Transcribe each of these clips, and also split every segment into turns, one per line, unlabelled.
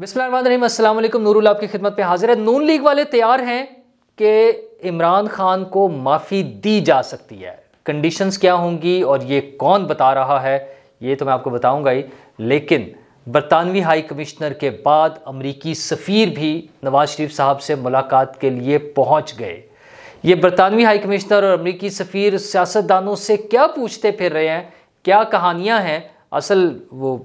बिस्मिल्लाम नूरुल आपकी खिदमत पे हाजिर है नून लीग वाले तैयार हैं कि इमरान खान को माफ़ी दी जा सकती है कंडीशंस क्या होंगी और ये कौन बता रहा है ये तो मैं आपको बताऊंगा ही लेकिन बरतानवी हाई कमिश्नर के बाद अमरीकी सफ़ीर भी नवाज शरीफ साहब से मुलाकात के लिए पहुंच गए ये बरतानवी हाई कमिश्नर और अमरीकी सफ़ीर सियासतदानों से क्या पूछते फिर रहे हैं क्या कहानियाँ हैं असल वो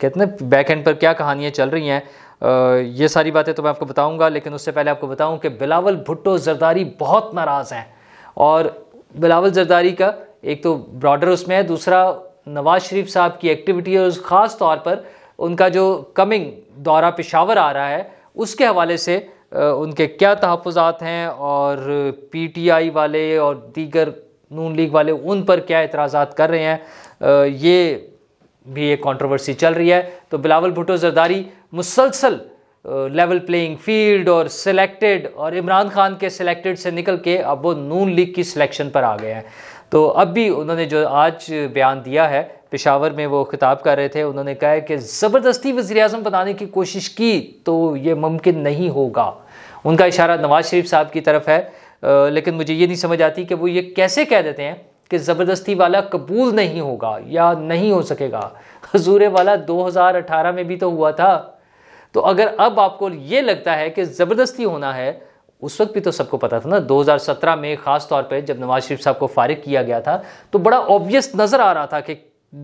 कहते हैं बैक एंड पर क्या कहानियाँ चल रही हैं ये सारी बातें तो मैं आपको बताऊंगा लेकिन उससे पहले आपको बताऊं कि बिलावल भुट्टो जरदारी बहुत नाराज़ हैं और बिलावल जरदारी का एक तो ब्रॉडर उसमें है दूसरा नवाज शरीफ साहब की एक्टिविटी और ख़ास तौर पर उनका जो कमिंग दौरा पेशावर आ रहा है उसके हवाले से उनके क्या तहफ़ात हैं और पी टी आई वाले और दीगर नून लीग वाले उन पर क्या एतराज़ात कर रहे हैं ये भी एक कंट्रोवर्सी चल रही है तो बिलावल भुटो जरदारी मुसलसल लेवल प्लेइंग फील्ड और सिलेक्टेड और इमरान खान के सिलेक्टेड से निकल के अब वो नून लीग की सिलेक्शन पर आ गए हैं तो अब भी उन्होंने जो आज बयान दिया है पेशावर में वो ख़िताब कर रहे थे उन्होंने कहा है कि ज़बरदस्ती वज़ी अजम बनाने की कोशिश की तो ये मुमकिन नहीं होगा उनका इशारा नवाज़ शरीफ साहब की तरफ है लेकिन मुझे ये नहीं समझ आती कि वो ये कैसे कह देते हैं कि ज़बरदस्ती वाला कबूल नहीं होगा या नहीं हो सकेगा हजूर वाला 2018 में भी तो हुआ था तो अगर अब आपको ये लगता है कि ज़बरदस्ती होना है उस वक्त भी तो सबको पता था ना 2017 में ख़ास तौर पे जब नवाज शरीफ साहब को फारिग किया गया था तो बड़ा ऑब्वियस नज़र आ रहा था कि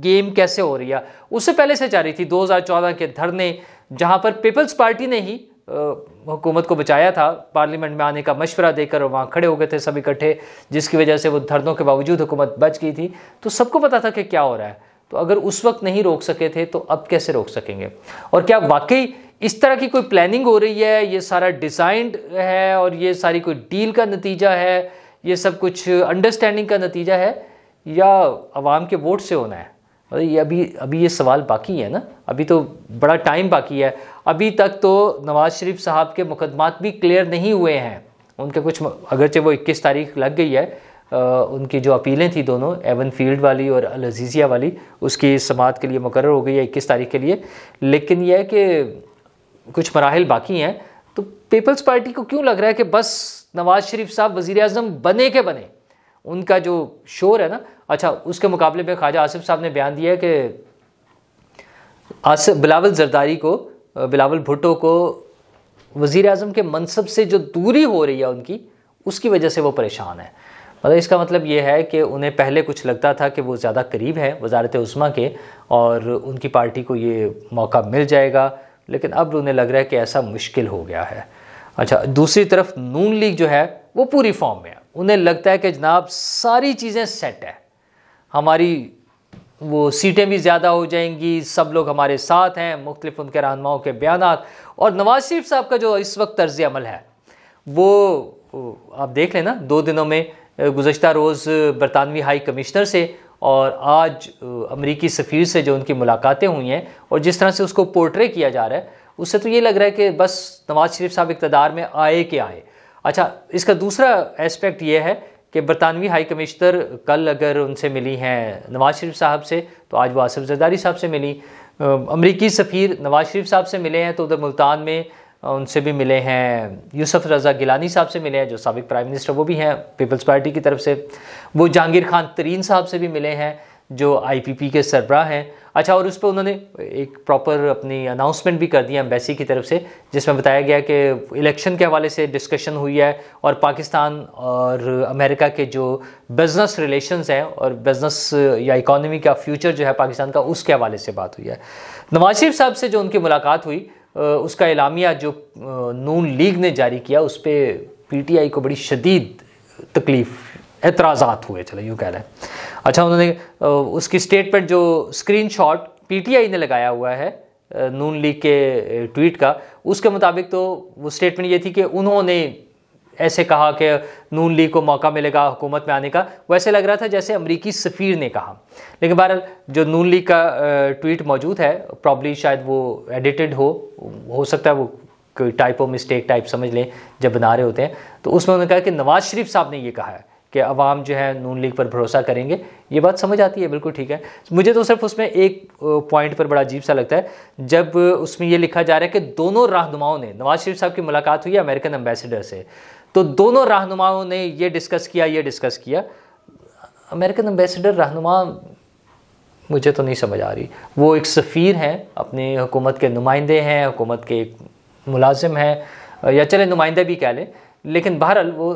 गेम कैसे हो रही है उससे पहले से जा रही थी 2014 के धरने जहां पर पीपल्स पार्टी ने ही हुकूमत को बचाया था पार्लियामेंट में आने का मशवरा देकर वहाँ खड़े हो गए थे सब इकट्ठे जिसकी वजह से वो धरनों के बावजूद हुकूमत बच गई थी तो सबको पता था कि क्या हो रहा है तो अगर उस वक्त नहीं रोक सके थे तो अब कैसे रोक सकेंगे और क्या वाकई इस तरह की कोई प्लानिंग हो रही है ये सारा डिज़ाइंड है और ये सारी कोई डील का नतीजा है ये सब कुछ अंडरस्टैंडिंग का नतीजा है या आवाम के वोट से होना है मतलब ये अभी अभी ये सवाल बाकी है ना अभी तो बड़ा टाइम बाकी है अभी तक तो नवाज शरीफ साहब के मुकदमात भी क्लियर नहीं हुए हैं उनके कुछ अगरचे वो 21 तारीख लग गई है आ, उनकी जो अपीलें थी दोनों एवन फील्ड वाली और अलजीज़िया वाली उसकी समात के लिए मुकर हो गई है इक्कीस तारीख के लिए लेकिन यह कि कुछ मराहल बाकी हैं तो पीपल्स पार्टी को क्यों लग रहा है कि बस नवाज शरीफ साहब वज़ी अजम बने के बने उनका जो शोर है ना अच्छा उसके मुकाबले में ख्वाजा आसिफ साहब ने बयान दिया है कि आसिफ बिलावल जरदारी को बिलावल भुट्टो को वज़ी अजम के मनसब से जो दूरी हो रही है उनकी उसकी वजह से वो परेशान है मतलब इसका मतलब ये है कि उन्हें पहले कुछ लगता था कि वो ज़्यादा करीब है वजारत उस्मा के और उनकी पार्टी को ये मौका मिल जाएगा लेकिन अब उन्हें लग रहा है कि ऐसा मुश्किल हो गया है अच्छा दूसरी तरफ नून लीग जो है वो पूरी फॉर्म में है उन्हें लगता है कि जनाब सारी चीज़ें सेट है हमारी वो सीटें भी ज़्यादा हो जाएंगी सब लोग हमारे साथ हैं मुख्तलिफ उनके रहनुमाओं के बयान और नवाज शरीफ साहब का जो इस वक्त तर्ज अमल है वो आप देख लेना दो दिनों में गुजशत रोज़ बरतानवी हाई कमिश्नर से और आज अमरीकी सफ़ीर से जो उनकी मुलाकातें हुई हैं और जिस तरह से उसको पोर्ट्रे किया जा रहा है उससे तो ये लग रहा है कि बस नवाज़ शरीफ साहब इकतदार में आए के आए अच्छा इसका दूसरा एस्पेक्ट ये है कि बरतानवी हाई कमिश्नर कल अगर उनसे मिली हैं नवाज शरीफ साहब से तो आज वो आसिफ जरदारी साहब से मिली अमरीकी सफ़ीर नवाज शरीफ साहब से मिले हैं तो उधर मुल्तान में उनसे भी मिले हैं यूसुफ रज़ा गिलानी साहब से मिले हैं जो सबक प्राइम मिनिस्टर वो भी हैं पीपल्स पार्टी की तरफ से वो जहांगीर खान तरीन साहब से भी मिले हैं जो आई के सरबराह हैं अच्छा और उस पर उन्होंने एक प्रॉपर अपनी अनाउंसमेंट भी कर दी एम्बेसी की तरफ से जिसमें बताया गया कि इलेक्शन के हवाले से डिस्कशन हुई है और पाकिस्तान और अमेरिका के जो बिज़नेस रिलेशंस हैं और बिज़नेस uh, या इकोनॉमी का फ्यूचर जो है पाकिस्तान का उसके हवाले से बात हुई है नवाज शरीफ साहब से जो उनकी मुलाकात हुई uh, उसका इलामिया जो uh, नून लीग ने जारी किया उस पर पी टी आई को बड़ी शदीद तकलीफ़ एतराज़ात हुए चले यूँ कह रहे हैं अच्छा उन्होंने उसकी स्टेटमेंट जो स्क्रीनशॉट पीटीआई ने लगाया हुआ है नून लीग के ट्वीट का उसके मुताबिक तो वो स्टेटमेंट ये थी कि उन्होंने ऐसे कहा कि नून लीग को मौका मिलेगा हुकूमत में आने का वैसे लग रहा था जैसे अमरीकी सफ़ीर ने कहा लेकिन बहरहाल जो नून लीग का ट्वीट मौजूद है प्रॉब्ली शायद वो एडिटेड हो हो सकता है वो कोई टाइप ऑफ मिस्टेक टाइप समझ लें जब बना रहे होते हैं तो उसमें उन्होंने कहा कि नवाज़ शरीफ साहब ने ये कहा है कि आवाम जो है नून लीग पर भरोसा करेंगे ये बात समझ आती है बिल्कुल ठीक है मुझे तो सिर्फ उसमें एक पॉइंट पर बड़ा अजीब सा लगता है जब उसमें ये लिखा जा रहा है कि दोनों रहनुमाओं ने नवाज शरीफ साहब की मुलाकात हुई अमेरिकन एम्बेसडर से तो दोनों रहनुमाओं ने ये डिस्कस किया ये डिस्कस किया अमेरिकन एम्बेसडर रहनुमा मुझे तो नहीं समझ आ रही वो एक सफ़ीर हैं अपनी हुकूमत के नुमाइंदे हैं हुकूमत के एक मुलाजिम हैं या चले नुमाइंदा भी कह लें लेकिन बहरहाल वो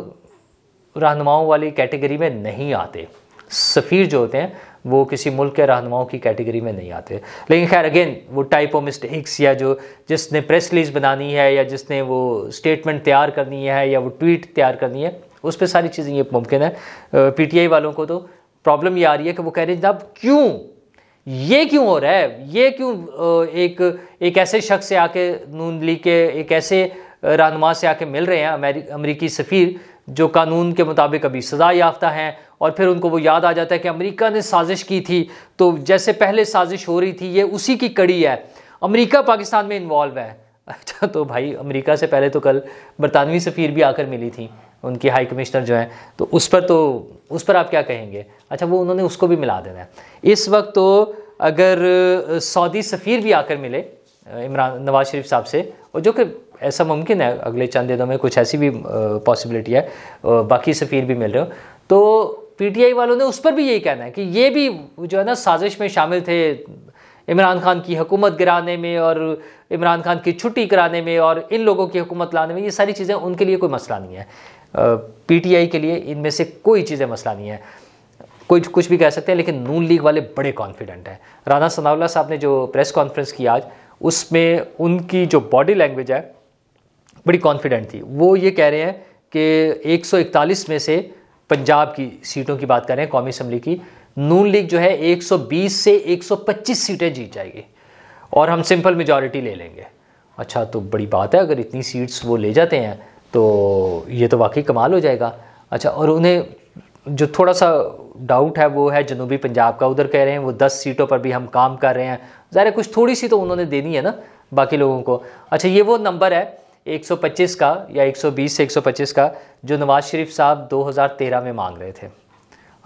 रहनुमाओं वाली कैटेगरी में नहीं आते सफ़ीर जो होते हैं वो किसी मुल्क के रहनुमाओं की कैटेगरी में नहीं आते लेकिन खैर अगेन वो टाइप ऑफ मिस्टेक्स या जो जिसने प्रेस रिलीज बनानी है या जिसने वो स्टेटमेंट तैयार करनी है या वो ट्वीट तैयार करनी है उस पर सारी चीज़ें ये मुमकिन है पीटीआई वालों को तो प्रॉब्लम ये आ रही है कि वो कह रहे हैं जनाब क्यों ये क्यों हो रहा है ये क्यों एक एक ऐसे शख्स से आके नून लीग के एक ऐसे रहनुमा से आके मिल रहे हैं अमेरिकी सफ़ीर जो कानून के मुताबिक अभी सज़ा याफ्ता हैं और फिर उनको वो याद आ जाता है कि अमेरिका ने साजिश की थी तो जैसे पहले साजिश हो रही थी ये उसी की कड़ी है अमेरिका पाकिस्तान में इन्वॉल्व है अच्छा तो भाई अमेरिका से पहले तो कल बरतानवी सफ़ीर भी आकर मिली थी उनकी हाई कमिश्नर जो हैं तो उस पर तो उस पर आप क्या कहेंगे अच्छा वो उन्होंने उसको भी मिला देना है इस वक्त तो अगर सऊदी सफ़ीर भी आकर मिले इमरान नवाज शरीफ साहब से और जो कि ऐसा मुमकिन है अगले चंद दिनों में कुछ ऐसी भी पॉसिबिलिटी है बाकी सफ़ीर भी मिल रहे हो तो पीटीआई वालों ने उस पर भी यही कहना है कि ये भी जो है ना साजिश में शामिल थे इमरान खान की हुकूमत गिराने में और इमरान खान की छुट्टी कराने में और इन लोगों की हुकूमत लाने में ये सारी चीज़ें उनके लिए कोई मसला नहीं है पीटीआई के लिए इनमें से कोई चीज़ें मसला नहीं है कोई कुछ भी कह सकते हैं लेकिन नून लीग वाले बड़े कॉन्फिडेंट हैं राना सनावला साहब ने जो प्रेस कॉन्फ्रेंस की आज उसमें उनकी जो बॉडी लैंग्वेज है बड़ी कॉन्फिडेंट थी वो ये कह रहे हैं कि 141 में से पंजाब की सीटों की बात करें कौमी असम्बली की नून लीग जो है 120 से 125 सीटें जीत जाएगी और हम सिंपल मेजॉरिटी ले लेंगे अच्छा तो बड़ी बात है अगर इतनी सीट्स वो ले जाते हैं तो ये तो वाकई कमाल हो जाएगा अच्छा और उन्हें जो थोड़ा सा डाउट है वो है जनूबी पंजाब का उधर कह रहे हैं वो दस सीटों पर भी हम काम कर रहे हैं ज़ाहिर कुछ थोड़ी सी तो उन्होंने देनी है ना बाकी लोगों को अच्छा ये वो नंबर है 125 का या 120 से 125 का जो नवाज़ शरीफ साहब 2013 में मांग रहे थे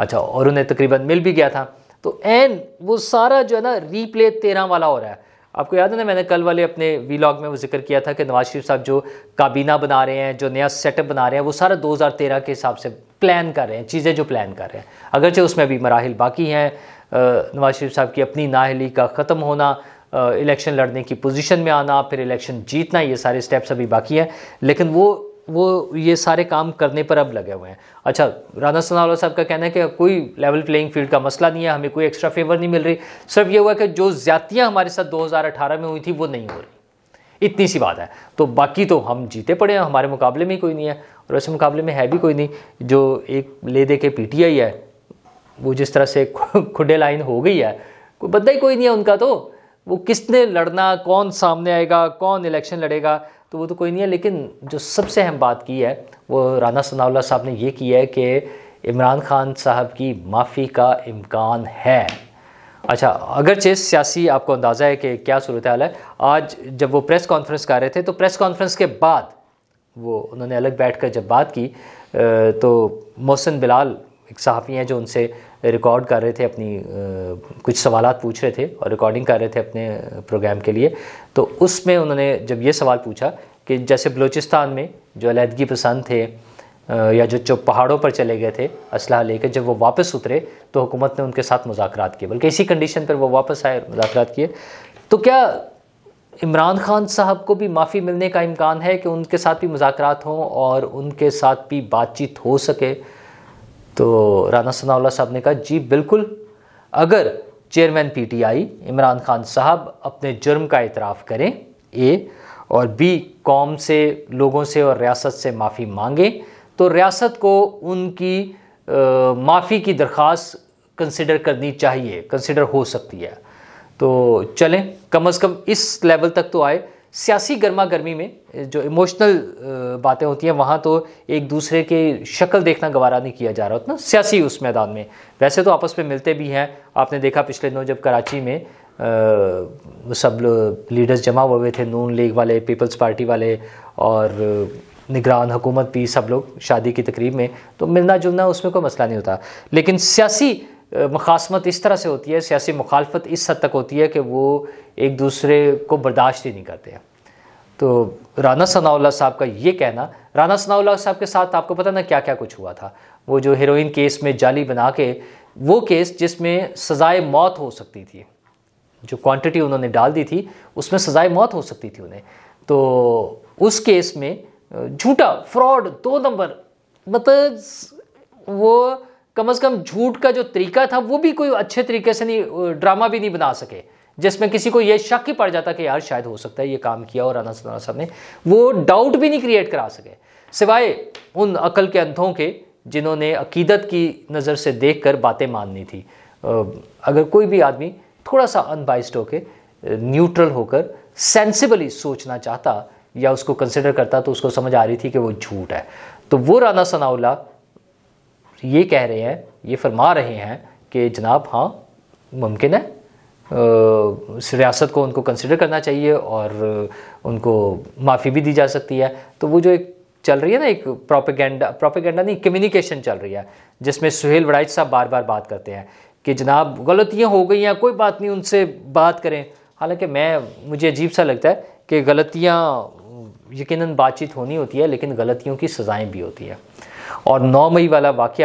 अच्छा और उन्हें तकरीबन मिल भी गया था तो एन वो सारा जो है ना रीप्ले तेरह वाला हो रहा है आपको याद है ना मैंने कल वाले अपने वीलॉग में वो जिक्र किया था कि नवाज शरीफ साहब जो काबीना बना रहे हैं जो नया सेटअप बना रहे हैं वो सारा 2013 के हिसाब से प्लान कर रहे हैं चीज़ें जो प्लान कर रहे हैं अगरचे उसमें भी मराहल बाकी हैं नवाज शरीफ साहब की अपनी नाहली का ख़त्म होना इलेक्शन लड़ने की पोजीशन में आना फिर इलेक्शन जीतना ये सारे स्टेप्स अभी बाकी हैं लेकिन वो वो ये सारे काम करने पर अब लगे हुए हैं अच्छा राना सनावला साहब का कहना है कि कोई लेवल प्लेइंग फील्ड का मसला नहीं है हमें कोई एक्स्ट्रा फेवर नहीं मिल रही सिर्फ ये हुआ कि जो ज्यादतियाँ हमारे साथ 2018 में हुई थी वो नहीं हो रही इतनी सी बात है तो बाकी तो हम जीते पड़े हैं हमारे मुकाबले में ही कोई नहीं है और ऐसे मुकाबले में है भी कोई नहीं जो एक ले दे के पी है वो जिस तरह से खुडे लाइन हो गई है कोई बंदा ही कोई नहीं है उनका तो वो किसने लड़ना कौन सामने आएगा कौन इलेक्शन लड़ेगा तो वो तो कोई नहीं है लेकिन जो सबसे अहम बात की है वो राना सनाउल्ला साहब ने ये की है कि इमरान खान साहब की माफ़ी का इम्कान है अच्छा अगरचे सियासी आपको अंदाज़ा है कि क्या सूरत हाल है आज जब वो प्रेस कॉन्फ्रेंस कर रहे थे तो प्रेस कॉन्फ्रेंस के बाद वो उन्होंने अलग बैठ कर जब बात की तो मोहसिन बिलाल एक सहाफ़ी हैं जो उनसे रिकॉर्ड कर रहे थे अपनी कुछ सवाल पूछ रहे थे और रिकॉर्डिंग कर रहे थे अपने प्रोग्राम के लिए तो उसमें उन्होंने जब ये सवाल पूछा कि जैसे बलूचिस्तान में जो अलीहदगी पसंद थे या जो जो पहाड़ों पर चले गए थे असलाह लेकर जब वो वापस उतरे तो हुकूमत ने उनके साथ मुजाकर किए बल्कि इसी कंडीशन पर वो वापस आए मुजाकर किए तो क्या इमरान खान साहब को भी माफ़ी मिलने का इम्कान है कि उनके साथ भी मुजाकर हों और उनके साथ भी बातचीत हो सके तो राना सनाउल्ला साहब ने कहा जी बिल्कुल अगर चेयरमैन पीटीआई इमरान खान साहब अपने जुर्म का इतराफ़ करें ए और बी कौम से लोगों से और रियासत से माफ़ी मांगें तो रियासत को उनकी माफ़ी की दरख्वास्त कंसिडर करनी चाहिए कंसिडर हो सकती है तो चलें कम अज़ कम इस लेवल तक तो आए सियासी गर्मा गर्मी में जो इमोशनल बातें होती हैं वहाँ तो एक दूसरे के शक्ल देखना गवारा नहीं किया जा रहा उतना सियासी उस मैदान में वैसे तो आपस में मिलते भी हैं आपने देखा पिछले दिनों जब कराची में आ, सब लीडर्स जमा हुए थे नून लीग वाले पीपल्स पार्टी वाले और निगरान हुकूमत भी सब लोग शादी की तकरीब में तो मिलना जुलना उसमें कोई मसला नहीं होता लेकिन सियासी मखासमत इस तरह से होती है सियासी मुखालफत इस हद तक होती है कि वो एक दूसरे को बर्दाश्त ही नहीं करते हैं तो राना सनाउल्ला साहब का ये कहना राना सनाउल्ला साहब के साथ आपको पता ना क्या क्या कुछ हुआ था वो जो हीरोइन केस में जाली बना के वो केस जिसमें सज़ाए मौत हो सकती थी जो क्वांटिटी उन्होंने डाल दी थी उसमें सज़ाए मौत हो सकती थी उन्हें तो उस केस में झूठा फ्रॉड दो नंबर मतलब वो कम से कम झूठ का जो तरीका था वो भी कोई अच्छे तरीके से नहीं ड्रामा भी नहीं बना सके जिसमें किसी को यह शक ही पड़ जाता कि यार शायद हो सकता है ये काम किया और राना सनाना साहब ने वो डाउट भी नहीं क्रिएट करा सके सिवाय उन अकल के अंधों के जिन्होंने अकीदत की नज़र से देख कर बातें माननी थी अगर कोई भी आदमी थोड़ा सा अनबाइस्ड होकर न्यूट्रल होकर सेंसिबली सोचना चाहता या उसको कंसिडर करता तो उसको समझ आ रही थी कि वो झूठ है तो वो राना सनाउल्ला ये कह रहे हैं ये फरमा रहे हैं कि जनाब हाँ मुमकिन है रियासत को उनको कंसिडर करना चाहिए और उनको माफ़ी भी दी जा सकती है तो वो जो एक चल रही है ना एक प्रोपेगेंडा प्रोपेगेंडा नहीं कम्युनिकेशन चल रही है जिसमें सुहेल वड़ाइच साहब बार बार बात करते हैं कि जनाब गलतियाँ हो गई हैं कोई बात नहीं उनसे बात करें हालांकि मैं मुझे अजीब सा लगता है कि गलतियाँ यकीन बातचीत होनी होती है लेकिन गलतियों की सज़ाएँ भी होती हैं और नौ मई वाला वाक़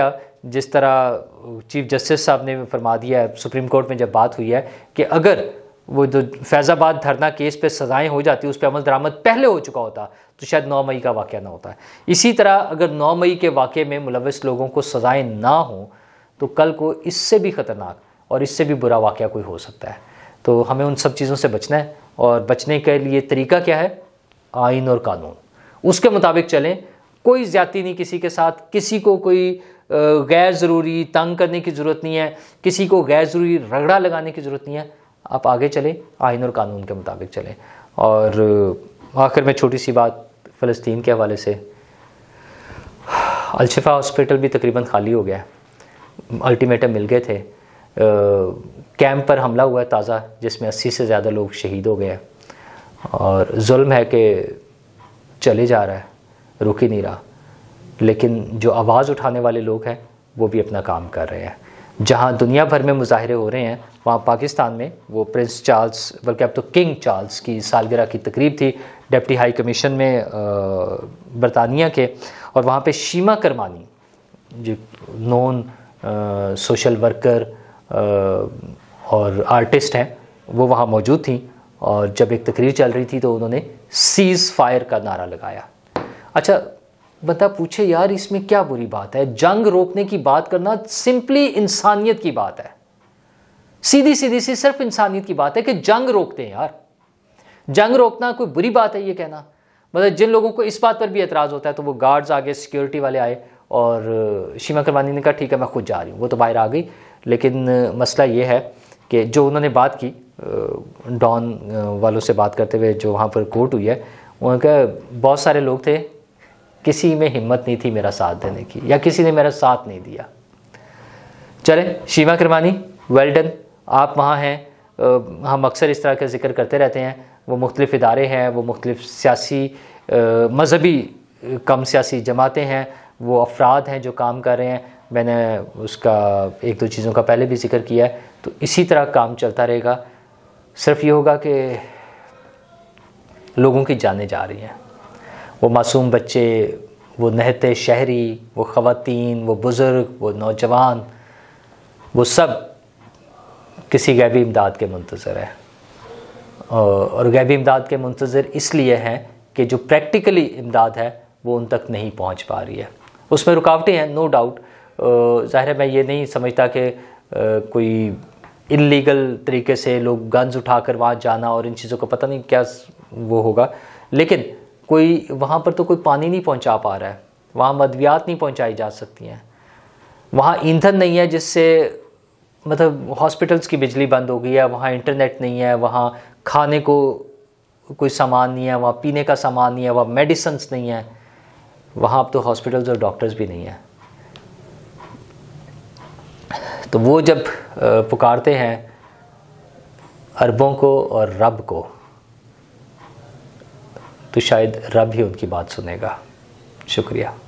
जिस तरह चीफ जस्टिस साहब ने फरमा दिया है सुप्रीम कोर्ट में जब बात हुई है कि अगर वो जो फैज़ाबाद धरना केस पे सज़ाएं हो जाती उस पर अमल दरामद पहले हो चुका होता तो शायद 9 मई का वाक़ ना होता है इसी तरह अगर 9 मई के वाक़े में मुलविस लोगों को सज़ाएं ना हों तो कल को इससे भी ख़तरनाक और इससे भी बुरा वाक़ कोई हो सकता है तो हमें उन सब चीज़ों से बचना है और बचने के लिए तरीका क्या है आइन और कानून उसके मुताबिक चलें कोई ज़्यादा नहीं किसी के साथ किसी को कोई गैर ज़रूरी तंग करने की ज़रूरत नहीं है किसी को गैर ज़रूरी रगड़ा लगाने की ज़रूरत नहीं है आप आगे चलें आइन और कानून के मुताबिक चलें और आखिर में छोटी सी बात फ़लस्तीन के हवाले से अलशफ़ा हॉस्पिटल भी तकरीबन खाली हो गया है अल्टीमेटम मिल गए थे कैंप पर हमला हुआ है ताज़ा जिसमें अस्सी से ज़्यादा लोग शहीद हो गए हैं और जुल्म है कि चले जा रहा है रुक ही नहीं रहा लेकिन जो आवाज़ उठाने वाले लोग हैं वो भी अपना काम कर रहे हैं जहाँ दुनिया भर में मुजाहरे हो रहे हैं वहाँ पाकिस्तान में वो प्रिंस चार्ल्स बल्कि अब तो किंग चार्ल्स की सालगिरह की तकरीब थी डेप्टी हाई कमीशन में बरतानिया के और वहाँ पे शीमा करमानी जो नॉन सोशल वर्कर आ, और आर्टिस्ट हैं वो वहाँ मौजूद थी और जब एक तकरीर चल रही थी तो उन्होंने सीज़ फायर का नारा लगाया अच्छा बंदा पूछे यार इसमें क्या बुरी बात है जंग रोकने की बात करना सिंपली इंसानियत की बात है सीधी सीधी सी सिर्फ इंसानियत की बात है कि जंग रोकते हैं यार जंग रोकना कोई बुरी बात है ये कहना मतलब जिन लोगों को इस बात पर भी एतराज़ होता है तो वो गार्ड्स आ गए सिक्योरिटी वाले आए और शीमा करवानी ने कहा ठीक है मैं खुद जा रही हूँ वो तो बाहर आ गई लेकिन मसला ये है कि जो उन्होंने बात की डॉन वालों से बात करते हुए जो वहाँ पर कोर्ट हुई है वहाँ का बहुत सारे लोग थे किसी में हिम्मत नहीं थी मेरा साथ देने की या किसी ने मेरा साथ नहीं दिया चले शीमा किरमानी वेल डन आप वहाँ हैं हम अक्सर इस तरह का जिक्र करते रहते हैं वो मुख्तलिफ़ इदारे हैं वो मुख्तलिफ सियासी मजहबी कम सियासी जमातें हैं वो अफराद हैं जो काम कर रहे हैं मैंने उसका एक दो चीज़ों का पहले भी जिक्र किया है तो इसी तरह काम चलता रहेगा सिर्फ ये होगा कि लोगों की जाने जा रही हैं वो मासूम बच्चे वो नहते शहरी वो ख़वान वो बुज़ुर्ग वो नौजवान वो सब किसी गैबी इमदाद के मंतज़र है और गैबी इमदाद के मंतज़र इसलिए हैं कि जो प्रैक्टिकली इमदाद है वो उन तक नहीं पहुंच पा रही है उसमें रुकावटें हैं नो डाउट ज़ाहिर है मैं ये नहीं समझता कि कोई इलीगल तरीके से लोग गन्स उठा कर वहाँ जाना और इन चीज़ों का पता नहीं क्या वो होगा लेकिन कोई वहाँ पर तो कोई पानी नहीं पहुँचा पा रहा है वहाँ मदवियात नहीं पहुँचाई जा सकती हैं वहाँ ईंधन नहीं है जिससे मतलब हॉस्पिटल्स की बिजली बंद हो गई है वहाँ इंटरनेट नहीं है वहाँ खाने को कोई सामान नहीं है वहाँ पीने का सामान नहीं है वहाँ मेडिसन्स नहीं है वहाँ अब तो हॉस्पिटल्स और डॉक्टर्स भी नहीं हैं तो वो जब पुकारते हैं अरबों को और रब को तो शायद रब ही उनकी बात सुनेगा शुक्रिया